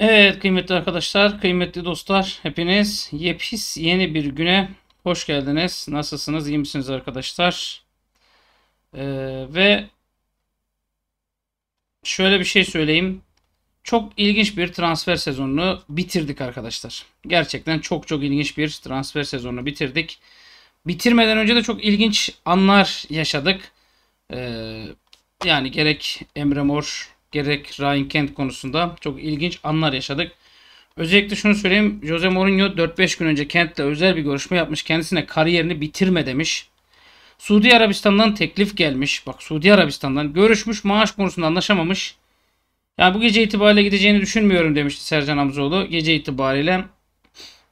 Evet kıymetli arkadaşlar, kıymetli dostlar hepiniz yepis yeni bir güne hoş geldiniz. Nasılsınız, iyi misiniz arkadaşlar? Ee, ve şöyle bir şey söyleyeyim. Çok ilginç bir transfer sezonunu bitirdik arkadaşlar. Gerçekten çok çok ilginç bir transfer sezonunu bitirdik. Bitirmeden önce de çok ilginç anlar yaşadık. Ee, yani gerek Emre Mor gerek Ryan Kent konusunda çok ilginç anlar yaşadık. Özellikle şunu söyleyeyim. Jose Mourinho 4-5 gün önce Kent'le özel bir görüşme yapmış. Kendisine kariyerini bitirme demiş. Suudi Arabistan'dan teklif gelmiş. Bak Suudi Arabistan'dan görüşmüş maaş konusunda anlaşamamış. Yani bu gece itibariyle gideceğini düşünmüyorum demişti Sercan Hamzoğlu. Gece itibariyle.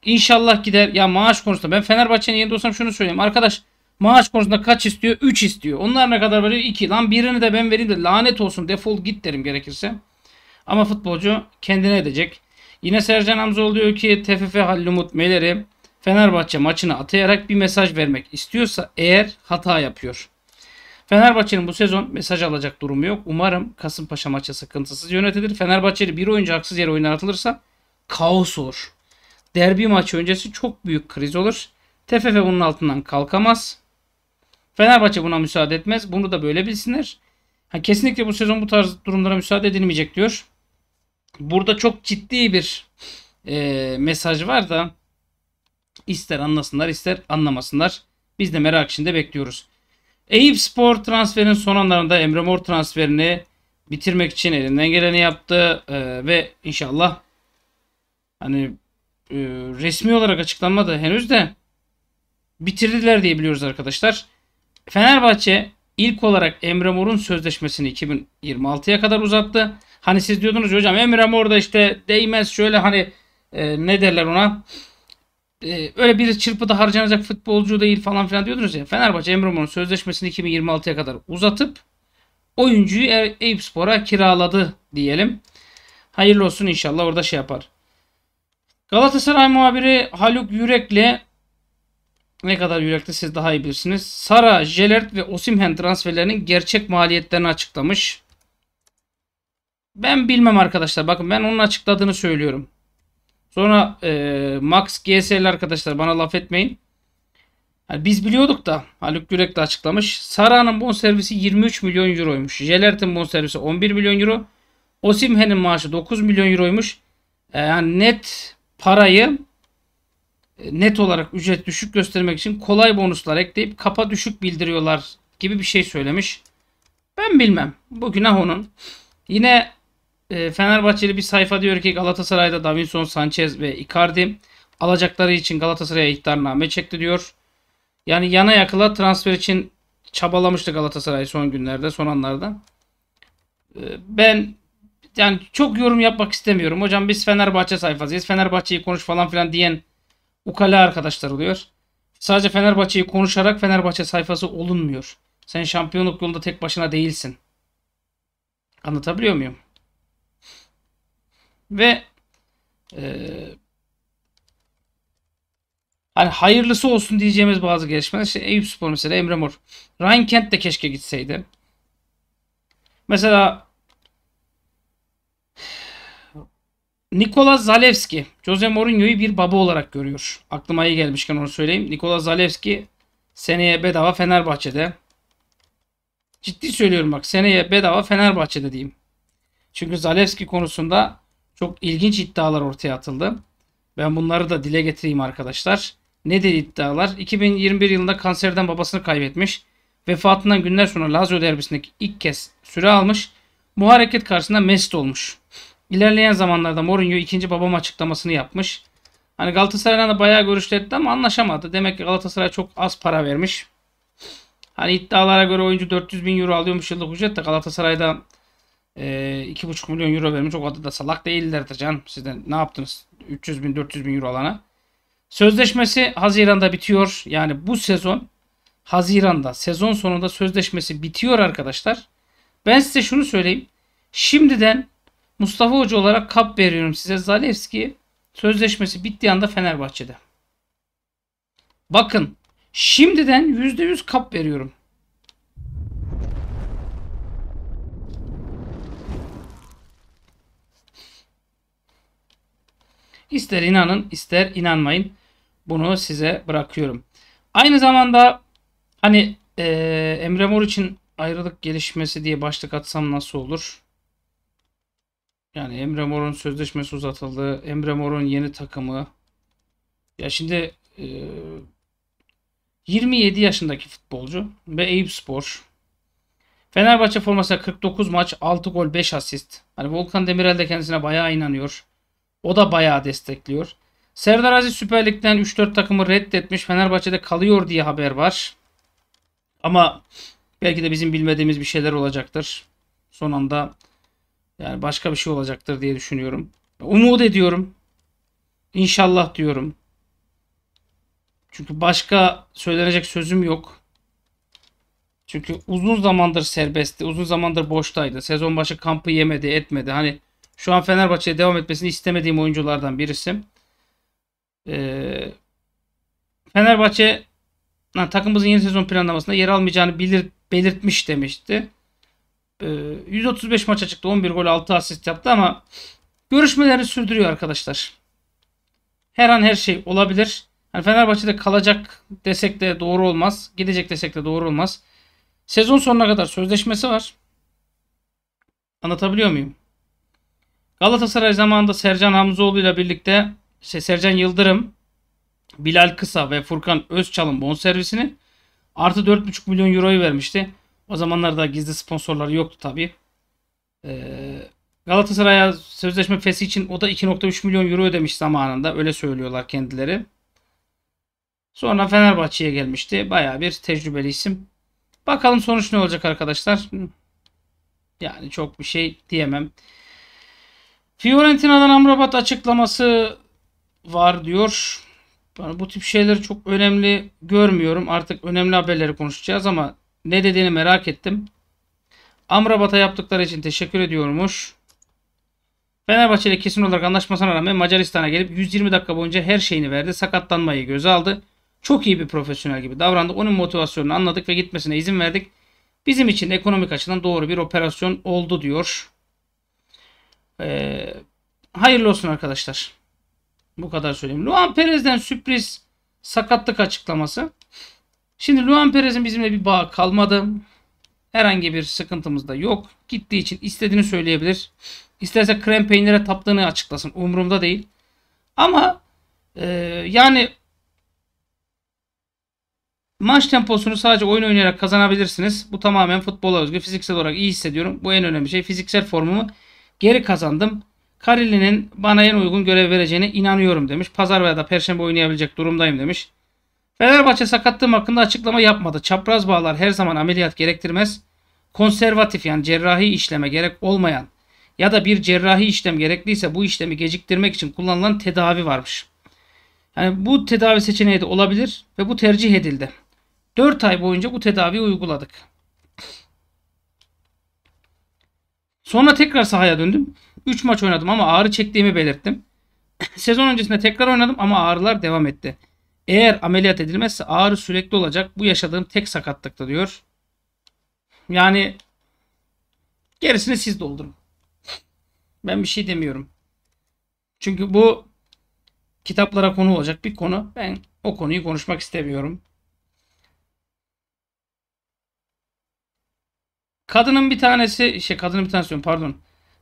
İnşallah gider. Ya maaş konusunda ben Fenerbahçe'nin yerinde olsam şunu söyleyeyim. Arkadaş Maaş konusunda kaç istiyor? 3 istiyor. Onlar ne kadar veriyor? 2. Lan birini de ben vereyim de lanet olsun defol git derim gerekirse. Ama futbolcu kendine edecek. Yine Sercan Hamzoğlu diyor ki TFF Halil Umut Meler'i Fenerbahçe maçını atayarak bir mesaj vermek istiyorsa eğer hata yapıyor. Fenerbahçe'nin bu sezon mesaj alacak durumu yok. Umarım Kasımpaşa maçı sıkıntısız yönetilir. Fenerbahçeli bir oyuncu haksız yere oynatılırsa kaos olur. Derbi maçı öncesi çok büyük kriz olur. TFF bunun altından kalkamaz. Fenerbahçe buna müsaade etmez. Bunu da böyle bilsinler. Ha, kesinlikle bu sezon bu tarz durumlara müsaade edilmeyecek diyor. Burada çok ciddi bir e, mesaj var da ister anlasınlar ister anlamasınlar. Biz de merak içinde bekliyoruz. Eyüp Spor transferin son anlarında Emre Mor transferini bitirmek için elinden geleni yaptı e, ve inşallah hani e, resmi olarak açıklanmadı henüz de bitirdiler diye biliyoruz arkadaşlar. Fenerbahçe ilk olarak Emre Mor'un sözleşmesini 2026'ya kadar uzattı. Hani siz diyordunuz hocam Emre Mor da işte değmez şöyle hani e, ne derler ona e, öyle bir çırpıda harcanacak futbolcu değil falan filan diyordunuz ya. Fenerbahçe Emre Mor'un sözleşmesini 2026'ya kadar uzatıp oyuncuyu e- Eyüp Spor'a kiraladı diyelim. Hayırlı olsun inşallah orada şey yapar. Galatasaray muhabiri Haluk Yürek'le ne kadar yürekli siz daha iyi bilirsiniz. Sara, Jelert ve Osimhen transferlerinin gerçek maliyetlerini açıklamış. Ben bilmem arkadaşlar. Bakın ben onun açıkladığını söylüyorum. Sonra e, Max GSL arkadaşlar bana laf etmeyin. Yani biz biliyorduk da Haluk Gürek de açıklamış. Sara'nın bon servisi 23 milyon euroymuş. Jelert'in bon servisi 11 milyon euro. Osimhen'in maaşı 9 milyon euroymuş. E, yani net parayı e, net olarak ücret düşük göstermek için kolay bonuslar ekleyip kapa düşük bildiriyorlar gibi bir şey söylemiş. Ben bilmem. Bu günah onun. Yine e, Fenerbahçeli bir sayfa diyor ki Galatasaray'da Davinson, Sanchez ve Icardi alacakları için Galatasaray'a ihtarname çekti diyor. Yani yana yakıla transfer için çabalamıştı Galatasaray son günlerde, son anlarda. E, ben yani çok yorum yapmak istemiyorum. Hocam biz Fenerbahçe sayfasıyız. Fenerbahçe'yi konuş falan filan diyen ukala arkadaşlar oluyor. Sadece Fenerbahçe'yi konuşarak Fenerbahçe sayfası olunmuyor. Sen şampiyonluk yolunda tek başına değilsin. Anlatabiliyor muyum? Ve e, hani hayırlısı olsun diyeceğimiz bazı gelişmeler. İşte Eyüp Spor mesela Emre Mor. Ryan Kent de keşke gitseydi. Mesela Nikola Zalewski, Jose Mourinho'yu bir baba olarak görüyor. Aklıma iyi gelmişken onu söyleyeyim. Nikola Zalewski seneye bedava Fenerbahçe'de. Ciddi söylüyorum bak seneye bedava Fenerbahçe'de diyeyim. Çünkü Zalewski konusunda çok ilginç iddialar ortaya atıldı. Ben bunları da dile getireyim arkadaşlar. Ne dedi iddialar? 2021 yılında kanserden babasını kaybetmiş. Vefatından günler sonra Lazio derbisindeki ilk kez süre almış. Bu hareket karşısında mest olmuş. İlerleyen zamanlarda Mourinho ikinci babam açıklamasını yapmış. Hani Galatasaray'la da bayağı görüşler etti ama anlaşamadı. Demek ki Galatasaray çok az para vermiş. Hani iddialara göre oyuncu 400 bin euro alıyormuş yıllık ücret de Galatasaray'da e, 2,5 milyon euro vermiş. O kadar da salak değillerdir can. Siz de ne yaptınız 300 bin 400 bin euro alana. Sözleşmesi Haziran'da bitiyor. Yani bu sezon Haziran'da sezon sonunda sözleşmesi bitiyor arkadaşlar. Ben size şunu söyleyeyim. Şimdiden Mustafa Hoca olarak kap veriyorum size. Zalewski sözleşmesi bittiği anda Fenerbahçe'de. Bakın şimdiden %100 kap veriyorum. İster inanın ister inanmayın. Bunu size bırakıyorum. Aynı zamanda hani e, Emre Mor için ayrılık gelişmesi diye başlık atsam nasıl olur? Yani Emre Mor'un sözleşmesi uzatıldı. Emre Mor'un yeni takımı. Ya şimdi e, 27 yaşındaki futbolcu ve Eyüp Spor. Fenerbahçe formasıyla 49 maç, 6 gol, 5 asist. Hani Volkan Demirel de kendisine bayağı inanıyor. O da bayağı destekliyor. Serdar Aziz Süper Lig'den 3-4 takımı reddetmiş. Fenerbahçe'de kalıyor diye haber var. Ama belki de bizim bilmediğimiz bir şeyler olacaktır. Son anda yani başka bir şey olacaktır diye düşünüyorum. Umut ediyorum. İnşallah diyorum. Çünkü başka söylenecek sözüm yok. Çünkü uzun zamandır serbestti. Uzun zamandır boştaydı. Sezon başı kampı yemedi, etmedi. Hani şu an Fenerbahçe'ye devam etmesini istemediğim oyunculardan birisim. Ee, Fenerbahçe takımımızın yeni sezon planlamasında yer almayacağını bilir, belirtmiş demişti. 135 ee, maça çıktı. 11 gol 6 asist yaptı ama görüşmeleri sürdürüyor arkadaşlar. Her an her şey olabilir. Yani Fenerbahçe'de kalacak desek de doğru olmaz. Gidecek desek de doğru olmaz. Sezon sonuna kadar sözleşmesi var. Anlatabiliyor muyum? Galatasaray zamanında Sercan Hamzoğlu ile birlikte işte Sercan Yıldırım, Bilal Kısa ve Furkan Özçal'ın bonservisini artı 4,5 milyon euroyu vermişti. O zamanlarda gizli sponsorları yoktu tabi. Ee, Galatasaray'a sözleşme fesi için o da 2.3 milyon euro ödemiş zamanında. Öyle söylüyorlar kendileri. Sonra Fenerbahçe'ye gelmişti. Baya bir tecrübeli isim. Bakalım sonuç ne olacak arkadaşlar. Yani çok bir şey diyemem. Fiorentina'dan Amrabat açıklaması var diyor. Yani bu tip şeyleri çok önemli görmüyorum. Artık önemli haberleri konuşacağız ama ne dediğini merak ettim. Amrabat'a yaptıkları için teşekkür ediyormuş. Fenerbahçe ile kesin olarak anlaşmasına rağmen Macaristan'a gelip 120 dakika boyunca her şeyini verdi. Sakatlanmayı göze aldı. Çok iyi bir profesyonel gibi davrandı. Onun motivasyonunu anladık ve gitmesine izin verdik. Bizim için ekonomik açıdan doğru bir operasyon oldu diyor. Ee, hayırlı olsun arkadaşlar. Bu kadar söyleyeyim. Luan Perez'den sürpriz sakatlık açıklaması. Şimdi Luan Perez'in bizimle bir bağ kalmadı. Herhangi bir sıkıntımız da yok. Gittiği için istediğini söyleyebilir. İsterse krem peynire taptığını açıklasın. Umurumda değil. Ama e, yani maç temposunu sadece oyun oynayarak kazanabilirsiniz. Bu tamamen futbola özgü. Fiziksel olarak iyi hissediyorum. Bu en önemli şey. Fiziksel formumu geri kazandım. Karili'nin bana en uygun görev vereceğine inanıyorum demiş. Pazar veya da perşembe oynayabilecek durumdayım demiş. Fenerbahçe sakatlığım hakkında açıklama yapmadı. Çapraz bağlar her zaman ameliyat gerektirmez. Konservatif yani cerrahi işleme gerek olmayan ya da bir cerrahi işlem gerekliyse bu işlemi geciktirmek için kullanılan tedavi varmış. Yani bu tedavi seçeneği de olabilir ve bu tercih edildi. 4 ay boyunca bu tedaviyi uyguladık. Sonra tekrar sahaya döndüm. 3 maç oynadım ama ağrı çektiğimi belirttim. Sezon öncesinde tekrar oynadım ama ağrılar devam etti. Eğer ameliyat edilmezse ağrı sürekli olacak. Bu yaşadığım tek sakatlıkta diyor. Yani gerisini siz doldurun. Ben bir şey demiyorum. Çünkü bu kitaplara konu olacak bir konu. Ben o konuyu konuşmak istemiyorum. Kadının bir tanesi, şey kadının bir tanesi pardon.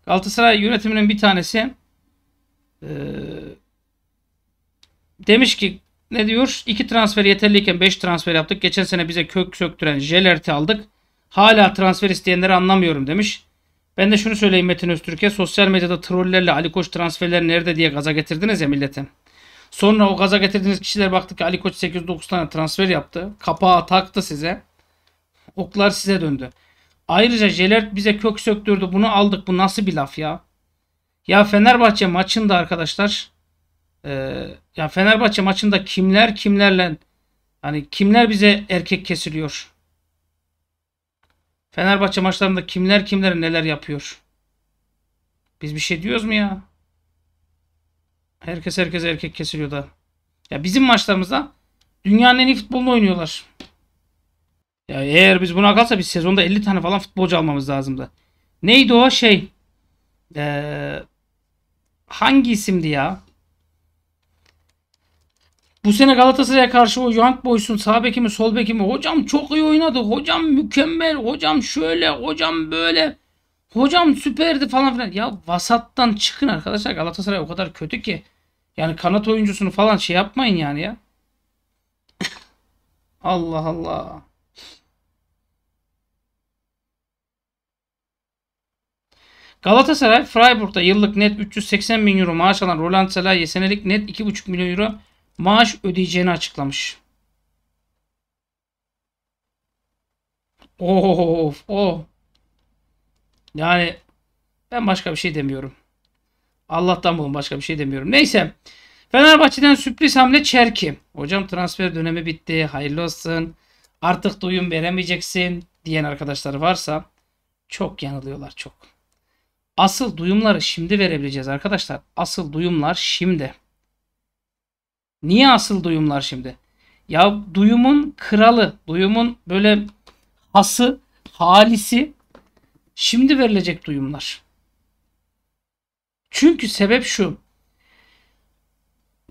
Galatasaray yönetiminin bir tanesi e, demiş ki ne diyor? İki transfer yeterliyken beş transfer yaptık. Geçen sene bize kök söktüren Jelert'i aldık. Hala transfer isteyenleri anlamıyorum demiş. Ben de şunu söyleyeyim Metin Öztürk'e. Sosyal medyada trollerle Ali Koç transferler nerede diye gaza getirdiniz ya millete. Sonra o gaza getirdiğiniz kişiler baktık ki Ali Koç 8-9 tane transfer yaptı. Kapağı taktı size. Oklar size döndü. Ayrıca Jelert bize kök söktürdü. Bunu aldık. Bu nasıl bir laf ya? Ya Fenerbahçe maçında arkadaşlar ee, ya Fenerbahçe maçında kimler kimlerle hani kimler bize erkek kesiliyor? Fenerbahçe maçlarında kimler kimler neler yapıyor? Biz bir şey diyoruz mu ya? Herkes herkes erkek kesiliyor da. Ya bizim maçlarımızda dünyanın en iyi futbolunu oynuyorlar. Ya eğer biz buna kalsa biz sezonda 50 tane falan futbolcu almamız lazımdı. Neydi o şey? Ee, hangi isimdi ya? Bu sene Galatasaray'a karşı o Young Boys'un sağ beki mi sol beki mi? Hocam çok iyi oynadı. Hocam mükemmel. Hocam şöyle. Hocam böyle. Hocam süperdi falan filan. Ya vasattan çıkın arkadaşlar. Galatasaray o kadar kötü ki. Yani kanat oyuncusunu falan şey yapmayın yani ya. Allah Allah. Galatasaray Freiburg'da yıllık net 380 bin euro maaş alan Roland Salah'ya senelik net 2,5 milyon euro maaş ödeyeceğini açıklamış. Of of. Yani ben başka bir şey demiyorum. Allah'tan bulun başka bir şey demiyorum. Neyse. Fenerbahçe'den sürpriz hamle Çerki. Hocam transfer dönemi bitti. Hayırlı olsun. Artık duyum veremeyeceksin diyen arkadaşlar varsa çok yanılıyorlar çok. Asıl duyumları şimdi verebileceğiz arkadaşlar. Asıl duyumlar şimdi. Niye asıl duyumlar şimdi? Ya duyumun kralı, duyumun böyle hası, halisi şimdi verilecek duyumlar. Çünkü sebep şu.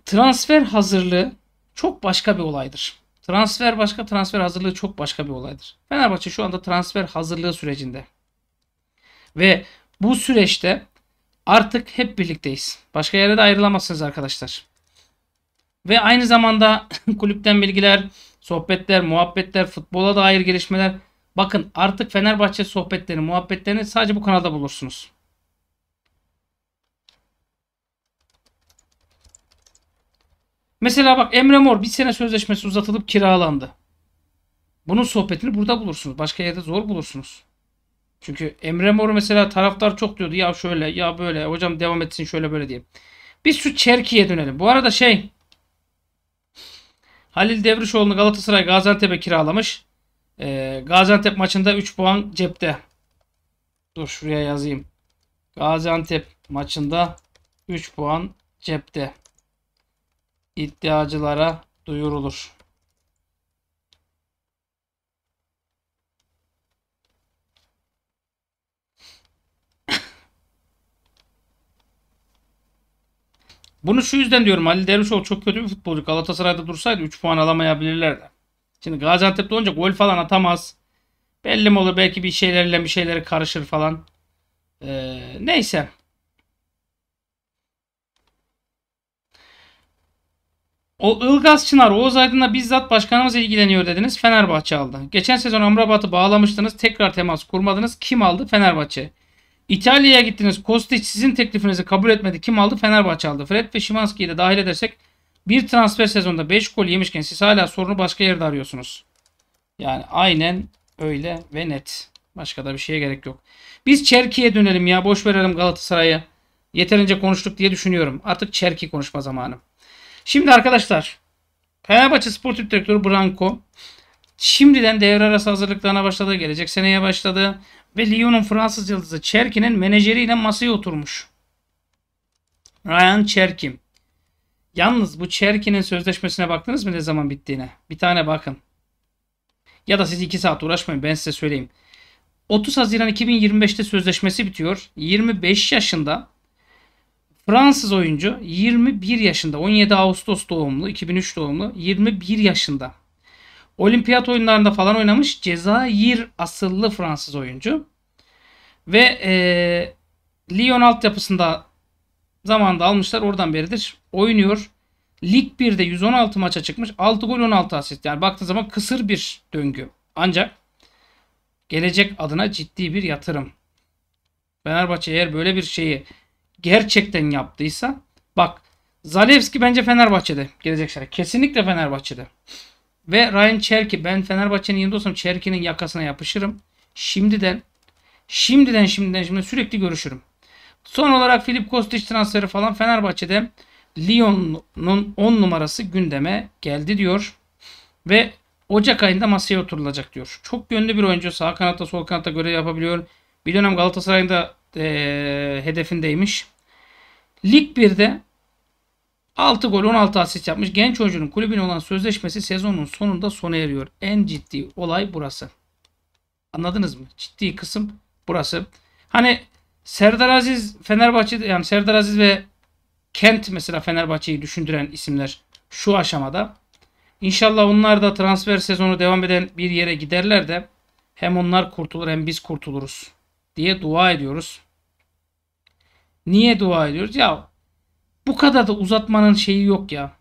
Transfer hazırlığı çok başka bir olaydır. Transfer başka, transfer hazırlığı çok başka bir olaydır. Fenerbahçe şu anda transfer hazırlığı sürecinde. Ve bu süreçte artık hep birlikteyiz. Başka yere de ayrılamazsınız arkadaşlar. Ve aynı zamanda kulüpten bilgiler, sohbetler, muhabbetler, futbola dair gelişmeler. Bakın artık Fenerbahçe sohbetlerini, muhabbetlerini sadece bu kanalda bulursunuz. Mesela bak Emre Mor bir sene sözleşmesi uzatılıp kiralandı. Bunun sohbetini burada bulursunuz. Başka yerde zor bulursunuz. Çünkü Emre Mor mesela taraftar çok diyordu. Ya şöyle ya böyle hocam devam etsin şöyle böyle diye. Biz şu Çerki'ye dönelim. Bu arada şey Halil Devrişoğlu'nu Galatasaray Gaziantep'e kiralamış. Ee, Gaziantep maçında 3 puan cepte. Dur şuraya yazayım. Gaziantep maçında 3 puan cepte. İddiacılara duyurulur. Bunu şu yüzden diyorum Ali Dervişoğlu çok kötü bir futbolcu. Galatasaray'da dursaydı 3 puan alamayabilirlerdi. Şimdi Gaziantep'te olunca gol falan atamaz. Belli mi olur belki bir şeylerle bir şeylere karışır falan. Ee, neyse. O Ilgaz Çınar Oğuz Aydın'la bizzat başkanımız ilgileniyor dediniz. Fenerbahçe aldı. Geçen sezon Amrabat'ı bağlamıştınız. Tekrar temas kurmadınız. Kim aldı? Fenerbahçe. İtalya'ya gittiniz. Kostic sizin teklifinizi kabul etmedi. Kim aldı? Fenerbahçe aldı. Fred ve Şimanski'yi de dahil edersek bir transfer sezonda 5 gol yemişken siz hala sorunu başka yerde arıyorsunuz. Yani aynen öyle ve net. Başka da bir şeye gerek yok. Biz Çerki'ye dönelim ya. Boş verelim Galatasaray'a Yeterince konuştuk diye düşünüyorum. Artık Çerki konuşma zamanı. Şimdi arkadaşlar Fenerbahçe Sportif Direktörü Branko şimdiden devre arası hazırlıklarına başladı. Gelecek seneye başladı ve Lyon'un Fransız yıldızı Cherki'nin menajeriyle masaya oturmuş. Ryan Cherkin. Yalnız bu Cherki'nin sözleşmesine baktınız mı ne zaman bittiğine? Bir tane bakın. Ya da siz iki saat uğraşmayın ben size söyleyeyim. 30 Haziran 2025'te sözleşmesi bitiyor. 25 yaşında Fransız oyuncu 21 yaşında 17 Ağustos doğumlu 2003 doğumlu 21 yaşında Olimpiyat oyunlarında falan oynamış Cezayir asıllı Fransız oyuncu. Ve e, Lyon altyapısında zamanda almışlar oradan beridir oynuyor. Lig 1'de 116 maça çıkmış. 6 gol 16 asist. Yani baktığın zaman kısır bir döngü. Ancak gelecek adına ciddi bir yatırım. Fenerbahçe eğer böyle bir şeyi gerçekten yaptıysa bak Zalewski bence Fenerbahçe'de gelecek sene. Kesinlikle Fenerbahçe'de. Ve Ryan Cherki, ben Fenerbahçe'nin yanında olsam Çerki'nin yakasına yapışırım. Şimdiden şimdiden şimdiden şimdiden sürekli görüşürüm. Son olarak Filip Kostic transferi falan Fenerbahçe'de Lyon'un 10 numarası gündeme geldi diyor. Ve Ocak ayında masaya oturulacak diyor. Çok yönlü bir oyuncu. Sağ kanatta sol kanatta görev yapabiliyor. Bir dönem Galatasaray'ın da e, hedefindeymiş. Lig 1'de 6 gol 16 asist yapmış. Genç oyuncunun kulübün olan sözleşmesi sezonun sonunda sona eriyor. En ciddi olay burası. Anladınız mı? Ciddi kısım burası. Hani Serdar Aziz Fenerbahçe yani Serdar Aziz ve Kent mesela Fenerbahçe'yi düşündüren isimler şu aşamada. İnşallah onlar da transfer sezonu devam eden bir yere giderler de hem onlar kurtulur hem biz kurtuluruz diye dua ediyoruz. Niye dua ediyoruz? Ya bu kadar da uzatmanın şeyi yok ya.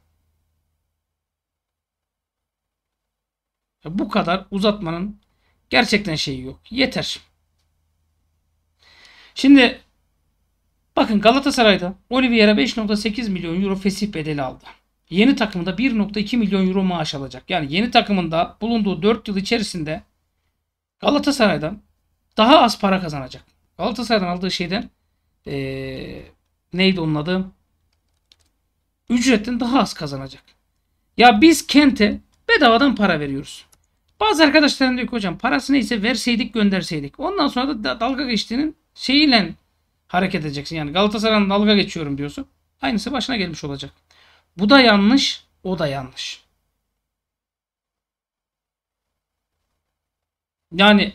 ya bu kadar uzatmanın gerçekten şeyi yok. Yeter. Şimdi bakın Galatasaray'da Oliveira 5.8 milyon euro fesih bedeli aldı. Yeni takımda 1.2 milyon euro maaş alacak. Yani yeni takımında bulunduğu 4 yıl içerisinde Galatasaray'dan daha az para kazanacak. Galatasaray'dan aldığı şeyden ee, neydi onun adı? ücretten daha az kazanacak. Ya biz kente bedavadan para veriyoruz. Bazı arkadaşlarım diyor ki hocam parası neyse verseydik gönderseydik. Ondan sonra da dalga geçtiğinin şeyiyle hareket edeceksin. Yani Galatasaray'dan dalga geçiyorum diyorsun. Aynısı başına gelmiş olacak. Bu da yanlış, o da yanlış. Yani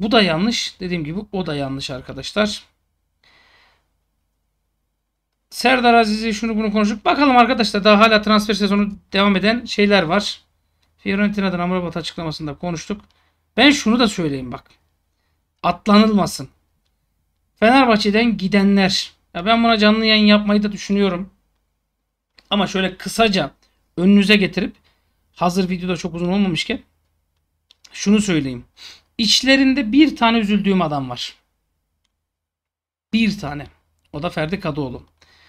bu da yanlış. Dediğim gibi o da yanlış arkadaşlar. Serdar Aziz'i şunu bunu konuştuk. Bakalım arkadaşlar daha hala transfer sezonu devam eden şeyler var. Fiorentina'dan Amrabat açıklamasında konuştuk. Ben şunu da söyleyeyim bak. Atlanılmasın. Fenerbahçe'den gidenler. Ya ben buna canlı yayın yapmayı da düşünüyorum. Ama şöyle kısaca önünüze getirip hazır videoda çok uzun olmamışken şunu söyleyeyim. İçlerinde bir tane üzüldüğüm adam var. Bir tane. O da Ferdi Kadıoğlu.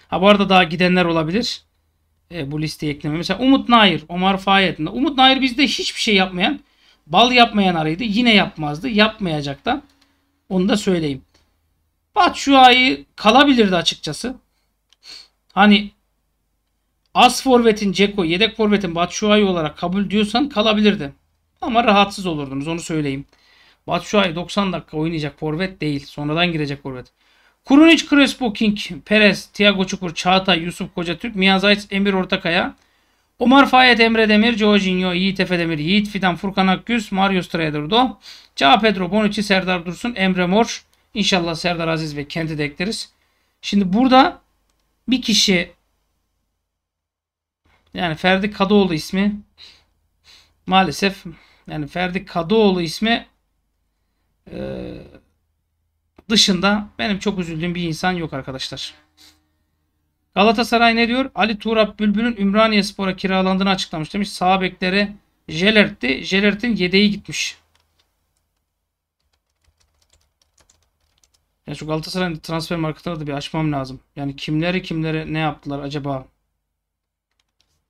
Ha bu arada daha gidenler olabilir. E, bu listeye ekleme. Mesela Umut Nair, Omar Fayet'inde. Umut Nair bizde hiçbir şey yapmayan, bal yapmayan arıydı. Yine yapmazdı. Yapmayacak da. Onu da söyleyeyim. Batshuayi kalabilirdi açıkçası. Hani as forvetin Ceko, yedek forvetin Batshuayi olarak kabul diyorsan kalabilirdi. Ama rahatsız olurdunuz onu söyleyeyim. Batshuayi 90 dakika oynayacak forvet değil. Sonradan girecek forvet. Kurunic, Crespo, King, Perez, Thiago Çukur, Çağatay, Yusuf Kocatürk, Miyazayt, Emir Ortakaya, Omar Fayet, Emre Demir, Jorginho, Yiğit Demir, Yiğit Fidan, Furkan Akgüz, Mario Traedurdo, Ca Pedro, Bonucci, Serdar Dursun, Emre Mor. İnşallah Serdar Aziz ve kendi de ekleriz. Şimdi burada bir kişi yani Ferdi Kadıoğlu ismi maalesef yani Ferdi Kadıoğlu ismi e, dışında benim çok üzüldüğüm bir insan yok arkadaşlar. Galatasaray ne diyor? Ali Turap Bülbül'ün Ümraniye Spor'a kiralandığını açıklamış. Demiş sağ beklere Jelert'ti. Jelert'in yedeği gitmiş. Ya şu Galatasaray'ın transfer marketini bir açmam lazım. Yani kimleri kimlere ne yaptılar acaba?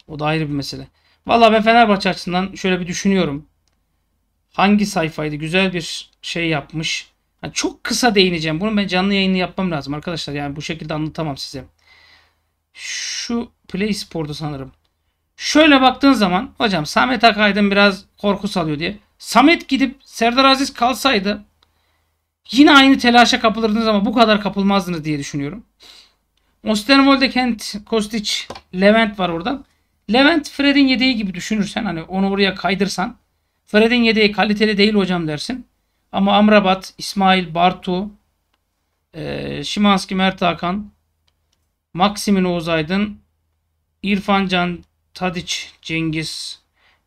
O da ayrı bir mesele. Vallahi ben Fenerbahçe açısından şöyle bir düşünüyorum. Hangi sayfaydı? Güzel bir şey yapmış. Yani çok kısa değineceğim. Bunu ben canlı yayını yapmam lazım arkadaşlar. Yani bu şekilde anlatamam size. Şu Play Sport'u sanırım. Şöyle baktığın zaman hocam Samet Akaydın biraz korku salıyor diye. Samet gidip Serdar Aziz kalsaydı yine aynı telaşa kapılırdınız ama bu kadar kapılmazdınız diye düşünüyorum. Osterwolde Kent, Kostic, Levent var orada. Levent Fred'in yedeği gibi düşünürsen hani onu oraya kaydırsan Fred'in yedeği kaliteli değil hocam dersin. Ama Amrabat, İsmail, Bartu, e, Şimanski, Mert Hakan, Maksimin Oğuz Aydın, İrfan Can, Tadiç, Cengiz,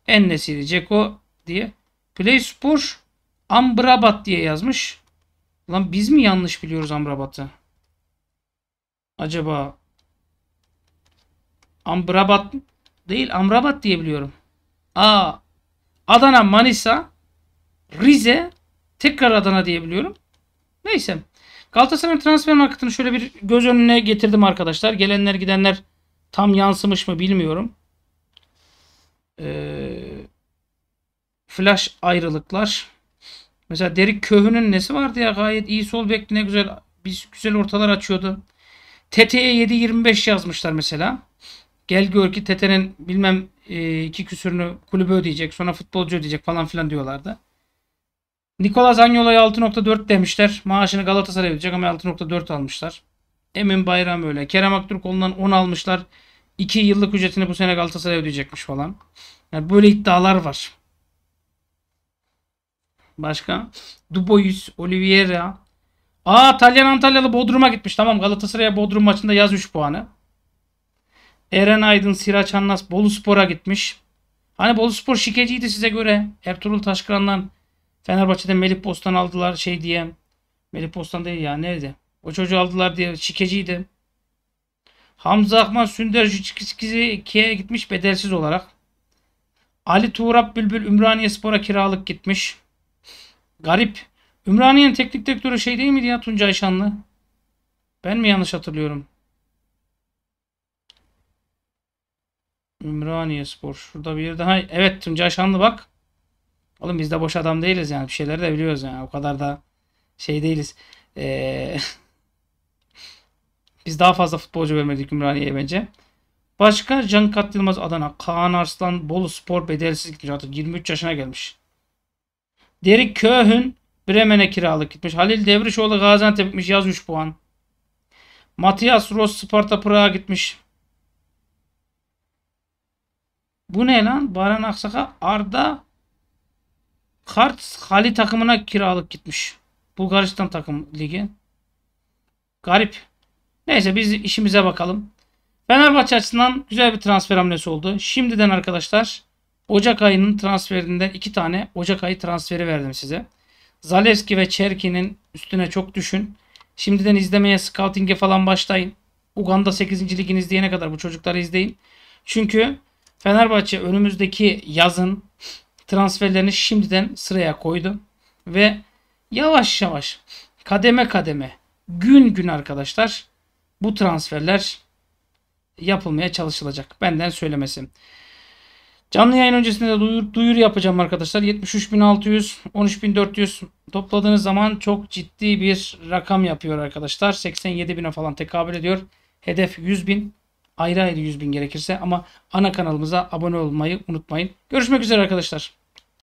Ennesiri, Ceko diye. Play Spor Amrabat diye yazmış. Lan biz mi yanlış biliyoruz Amrabat'ı? Acaba Amrabat değil Amrabat diye biliyorum. Aa, Adana, Manisa, Rize, Tekrar Adana diyebiliyorum. Neyse. Galatasaray transfer marketini şöyle bir göz önüne getirdim arkadaşlar. Gelenler gidenler tam yansımış mı bilmiyorum. Ee, flash ayrılıklar. Mesela Derik Köhü'nün nesi vardı ya gayet iyi sol bekli ne güzel biz güzel ortalar açıyordu. TT'ye 7.25 yazmışlar mesela. Gel gör ki TT'nin bilmem e, iki küsürünü kulübe ödeyecek sonra futbolcu ödeyecek falan filan diyorlardı. Nikola Anyola'ya 6.4 demişler. Maaşını Galatasaray ödeyecek ama 6.4 almışlar. Emin Bayram öyle. Kerem Aktürkoğlu'ndan 10 almışlar. 2 yıllık ücretini bu sene Galatasaray ödeyecekmiş falan. Yani böyle iddialar var. Başka? Dubois, Oliveira. Aa Talyan Antalyalı Bodrum'a gitmiş. Tamam Galatasaray'a Bodrum maçında yaz 3 puanı. Eren Aydın, Siraç Anlas Bolu Spor'a gitmiş. Hani Bolu Spor şikeciydi size göre. Ertuğrul Taşkıran'dan Fenerbahçe'de Melih Postan aldılar şey diye. Melih Postan değil ya nerede? O çocuğu aldılar diye şikeciydi. Hamza Akman Sünder Jüçkizi'ye gitmiş bedelsiz olarak. Ali Tuğrap Bülbül Ümraniye Spor'a kiralık gitmiş. Garip. Ümraniye'nin teknik direktörü şey değil miydi ya Tuncay Şanlı? Ben mi yanlış hatırlıyorum? Ümraniye Spor. Şurada bir yerde. Ha, evet Tuncay Şanlı bak. Oğlum biz de boş adam değiliz yani. Bir şeyleri de biliyoruz yani. O kadar da şey değiliz. Ee, biz daha fazla futbolcu vermedik Ümraniye'ye bence. Başka Can Kat Yılmaz Adana, Kaan Arslan Bolu Spor bedelsiz gitmiş. Artık 23 yaşına gelmiş. Derik Köhün Bremen'e kiralık gitmiş. Halil Devrişoğlu Gaziantep gitmiş. Yaz 3 puan. Matias Ross Sparta Pırağa gitmiş. Bu ne lan? Baran Aksaka Arda Kart Hali takımına kiralık gitmiş. Bulgaristan takım ligi. Garip. Neyse biz işimize bakalım. Fenerbahçe açısından güzel bir transfer hamlesi oldu. Şimdiden arkadaşlar Ocak ayının transferinden iki tane Ocak ayı transferi verdim size. Zalewski ve Çerki'nin üstüne çok düşün. Şimdiden izlemeye, scouting'e falan başlayın. Uganda 8. ligini izleyene kadar bu çocukları izleyin. Çünkü Fenerbahçe önümüzdeki yazın transferlerini şimdiden sıraya koydu. Ve yavaş yavaş kademe kademe gün gün arkadaşlar bu transferler yapılmaya çalışılacak. Benden söylemesi. Canlı yayın öncesinde de duyur, duyuru yapacağım arkadaşlar. 73.600, 13.400 topladığınız zaman çok ciddi bir rakam yapıyor arkadaşlar. 87.000'e falan tekabül ediyor. Hedef 100.000. Ayrı ayrı 100.000 gerekirse ama ana kanalımıza abone olmayı unutmayın. Görüşmek üzere arkadaşlar.